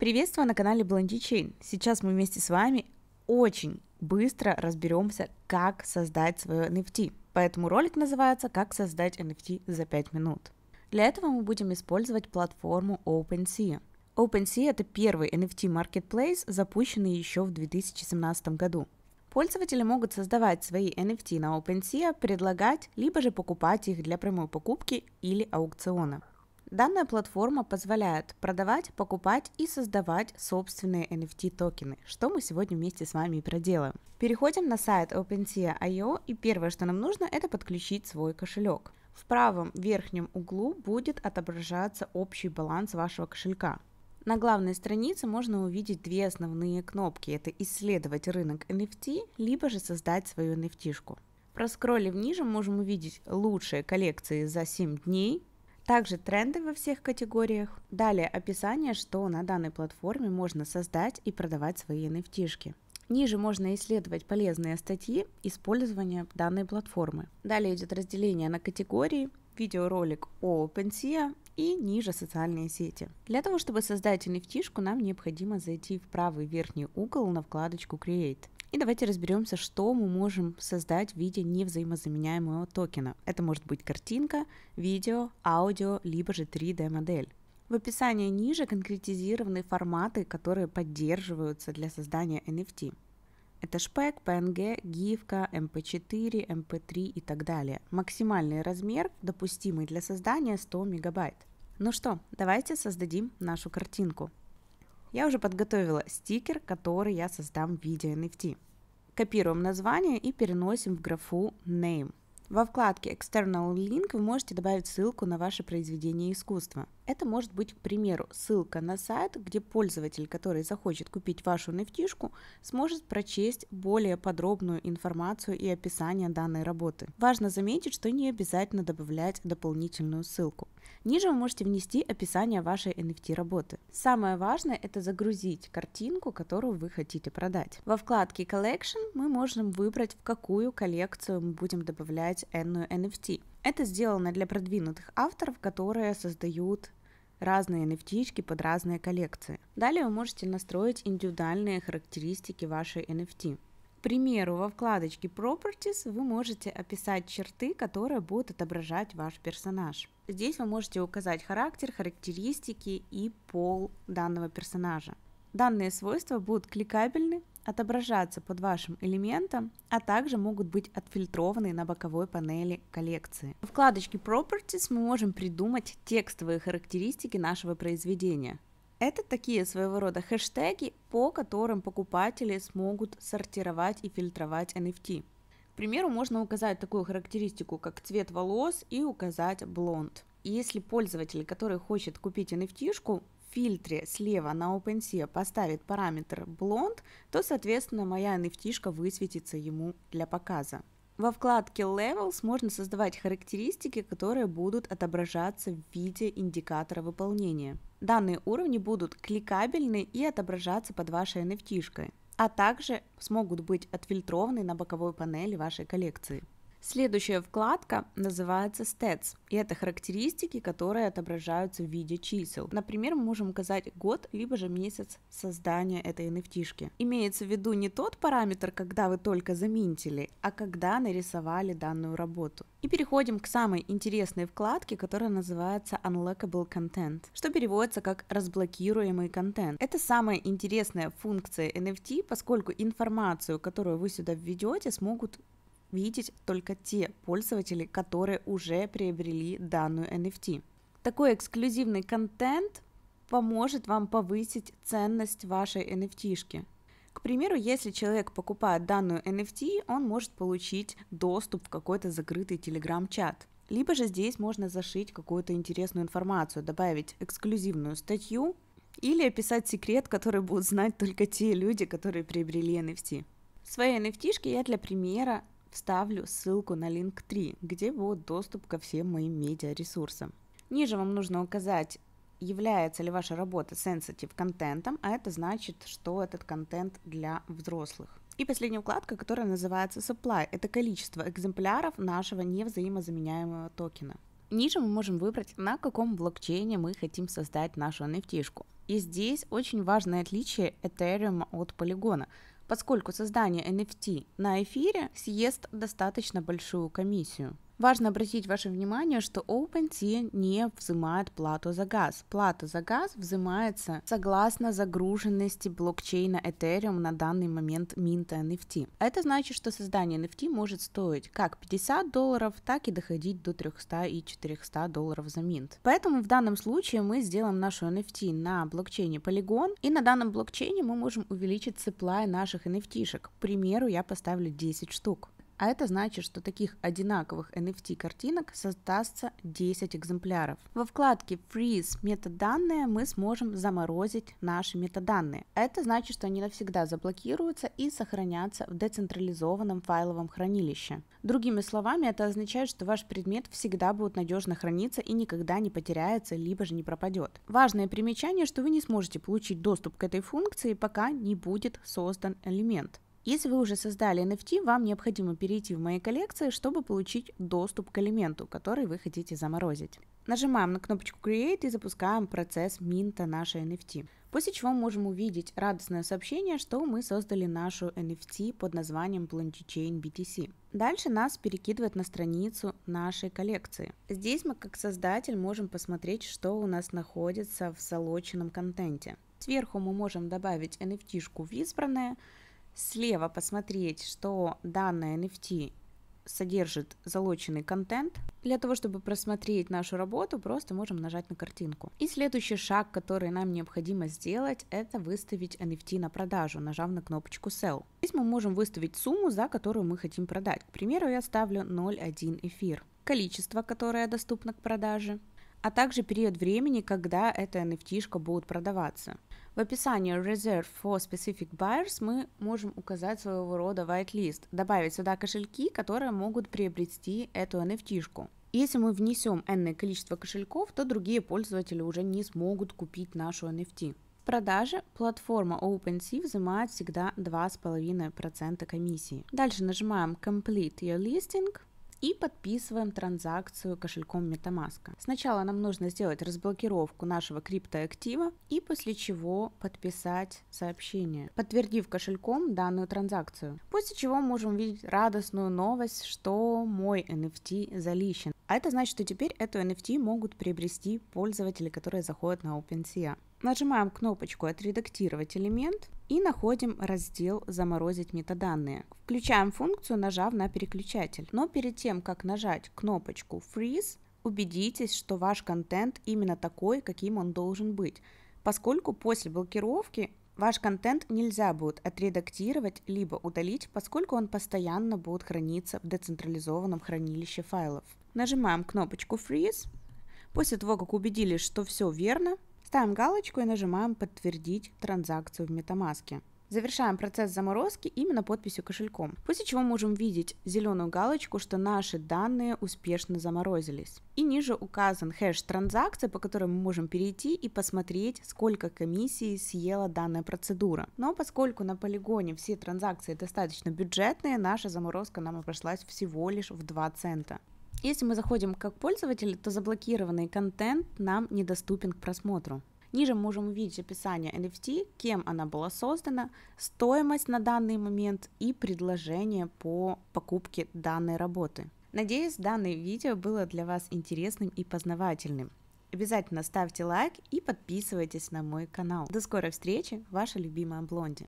Приветствую на канале Blondie Chain. Сейчас мы вместе с вами очень быстро разберемся, как создать свое NFT. Поэтому ролик называется «Как создать NFT за 5 минут». Для этого мы будем использовать платформу OpenSea. OpenSea – это первый NFT-маркетплейс, запущенный еще в 2017 году. Пользователи могут создавать свои NFT на OpenSea, предлагать, либо же покупать их для прямой покупки или аукциона. Данная платформа позволяет продавать, покупать и создавать собственные NFT токены, что мы сегодня вместе с вами и проделаем. Переходим на сайт OpenSea.io и первое, что нам нужно, это подключить свой кошелек. В правом верхнем углу будет отображаться общий баланс вашего кошелька. На главной странице можно увидеть две основные кнопки. Это «Исследовать рынок NFT», либо же «Создать свою NFT-шку». Проскроллив ниже, можем увидеть лучшие коллекции за 7 дней, также тренды во всех категориях. Далее описание, что на данной платформе можно создать и продавать свои NFT. -шки. Ниже можно исследовать полезные статьи использования данной платформы. Далее идет разделение на категории, видеоролик о OpenSea и ниже социальные сети. Для того, чтобы создать nft нам необходимо зайти в правый верхний угол на вкладочку Create. И давайте разберемся, что мы можем создать в виде невзаимозаменяемого токена. Это может быть картинка, видео, аудио, либо же 3D-модель. В описании ниже конкретизированы форматы, которые поддерживаются для создания NFT. Это шпек, PNG, гифка, MP4, эм MP3 эм и так далее. Максимальный размер, допустимый для создания 100 мегабайт. Ну что, давайте создадим нашу картинку я уже подготовила стикер, который я создам в виде NFT. Копируем название и переносим в графу Name. Во вкладке External Link вы можете добавить ссылку на ваше произведение искусства. Это может быть, к примеру, ссылка на сайт, где пользователь, который захочет купить вашу nft сможет прочесть более подробную информацию и описание данной работы. Важно заметить, что не обязательно добавлять дополнительную ссылку. Ниже вы можете внести описание вашей NFT работы. Самое важное – это загрузить картинку, которую вы хотите продать. Во вкладке Collection мы можем выбрать, в какую коллекцию мы будем добавлять n NFT. Это сделано для продвинутых авторов, которые создают разные nft под разные коллекции. Далее вы можете настроить индивидуальные характеристики вашей NFT. К примеру, во вкладочке Properties вы можете описать черты, которые будут отображать ваш персонаж. Здесь вы можете указать характер, характеристики и пол данного персонажа. Данные свойства будут кликабельны отображаться под вашим элементом, а также могут быть отфильтрованы на боковой панели коллекции. В вкладочке Properties мы можем придумать текстовые характеристики нашего произведения. Это такие своего рода хэштеги, по которым покупатели смогут сортировать и фильтровать NFT. К примеру, можно указать такую характеристику, как цвет волос и указать блонд. Если пользователь, который хочет купить NFT, фильтре слева на OpenSea поставит параметр блонд, то, соответственно, моя nft высветится ему для показа. Во вкладке Levels можно создавать характеристики, которые будут отображаться в виде индикатора выполнения. Данные уровни будут кликабельны и отображаться под вашей NFT, а также смогут быть отфильтрованы на боковой панели вашей коллекции. Следующая вкладка называется Stats, и это характеристики, которые отображаются в виде чисел. Например, мы можем указать год, либо же месяц создания этой NFT. -шки. Имеется в виду не тот параметр, когда вы только заминтили, а когда нарисовали данную работу. И переходим к самой интересной вкладке, которая называется Unlockable Content, что переводится как разблокируемый контент. Это самая интересная функция NFT, поскольку информацию, которую вы сюда введете, смогут видеть только те пользователи, которые уже приобрели данную NFT. Такой эксклюзивный контент поможет вам повысить ценность вашей NFT. -шки. К примеру, если человек покупает данную NFT, он может получить доступ в какой-то закрытый телеграм-чат. Либо же здесь можно зашить какую-то интересную информацию, добавить эксклюзивную статью или описать секрет, который будут знать только те люди, которые приобрели NFT. Свои nft я для примера вставлю ссылку на link 3, где будет доступ ко всем моим медиаресурсам. Ниже вам нужно указать, является ли ваша работа sensitive контентом, а это значит, что этот контент для взрослых. И последняя вкладка, которая называется Supply, это количество экземпляров нашего невзаимозаменяемого токена. Ниже мы можем выбрать, на каком блокчейне мы хотим создать нашу NFT. -шку. И здесь очень важное отличие Ethereum от полигона – поскольку создание NFT на эфире съест достаточно большую комиссию. Важно обратить ваше внимание, что OpenSea не взимает плату за газ. Плата за газ взимается согласно загруженности блокчейна Ethereum на данный момент минта NFT. Это значит, что создание NFT может стоить как 50 долларов, так и доходить до 300 и 400 долларов за минт. Поэтому в данном случае мы сделаем нашу NFT на блокчейне Polygon, и на данном блокчейне мы можем увеличить supply наших NFT-шек. К примеру, я поставлю 10 штук. А это значит, что таких одинаковых NFT картинок создастся 10 экземпляров. Во вкладке Freeze метаданные мы сможем заморозить наши метаданные. Это значит, что они навсегда заблокируются и сохранятся в децентрализованном файловом хранилище. Другими словами, это означает, что ваш предмет всегда будет надежно храниться и никогда не потеряется, либо же не пропадет. Важное примечание, что вы не сможете получить доступ к этой функции, пока не будет создан элемент. Если вы уже создали NFT, вам необходимо перейти в мои коллекции, чтобы получить доступ к элементу, который вы хотите заморозить. Нажимаем на кнопочку Create и запускаем процесс минта нашей NFT. После чего мы можем увидеть радостное сообщение, что мы создали нашу NFT под названием Planty Chain BTC. Дальше нас перекидывает на страницу нашей коллекции. Здесь мы как создатель можем посмотреть, что у нас находится в залоченном контенте. Сверху мы можем добавить NFT-шку в избранное, слева посмотреть, что данная NFT содержит залоченный контент. Для того, чтобы просмотреть нашу работу, просто можем нажать на картинку. И следующий шаг, который нам необходимо сделать, это выставить NFT на продажу, нажав на кнопочку Sell. Здесь мы можем выставить сумму, за которую мы хотим продать. К примеру, я ставлю 0,1 эфир. Количество, которое доступно к продаже а также период времени, когда эта nft будет продаваться. В описании Reserve for Specific Buyers мы можем указать своего рода white list, добавить сюда кошельки, которые могут приобрести эту nft -шку. Если мы внесем n количество кошельков, то другие пользователи уже не смогут купить нашу NFT. В продаже платформа OpenSea взимает всегда 2,5% комиссии. Дальше нажимаем Complete Your Listing – и подписываем транзакцию кошельком MetaMask. Сначала нам нужно сделать разблокировку нашего криптоактива и после чего подписать сообщение, подтвердив кошельком данную транзакцию. После чего можем увидеть радостную новость, что мой NFT залищен. А это значит, что теперь эту NFT могут приобрести пользователи, которые заходят на OpenSea. Нажимаем кнопочку «Отредактировать элемент» и находим раздел «Заморозить метаданные». Включаем функцию, нажав на переключатель. Но перед тем, как нажать кнопочку «Freeze», убедитесь, что ваш контент именно такой, каким он должен быть, поскольку после блокировки Ваш контент нельзя будет отредактировать либо удалить, поскольку он постоянно будет храниться в децентрализованном хранилище файлов. Нажимаем кнопочку Freeze. После того, как убедились, что все верно, Ставим галочку и нажимаем «Подтвердить транзакцию в MetaMask». Завершаем процесс заморозки именно подписью кошельком. После чего можем видеть зеленую галочку, что наши данные успешно заморозились. И ниже указан хэш транзакции, по которой мы можем перейти и посмотреть, сколько комиссии съела данная процедура. Но поскольку на полигоне все транзакции достаточно бюджетные, наша заморозка нам обошлась всего лишь в 2 цента. Если мы заходим как пользователь, то заблокированный контент нам недоступен к просмотру. Ниже мы можем увидеть описание NFT, кем она была создана, стоимость на данный момент и предложение по покупке данной работы. Надеюсь, данное видео было для вас интересным и познавательным. Обязательно ставьте лайк и подписывайтесь на мой канал. До скорой встречи, ваша любимая Блонди.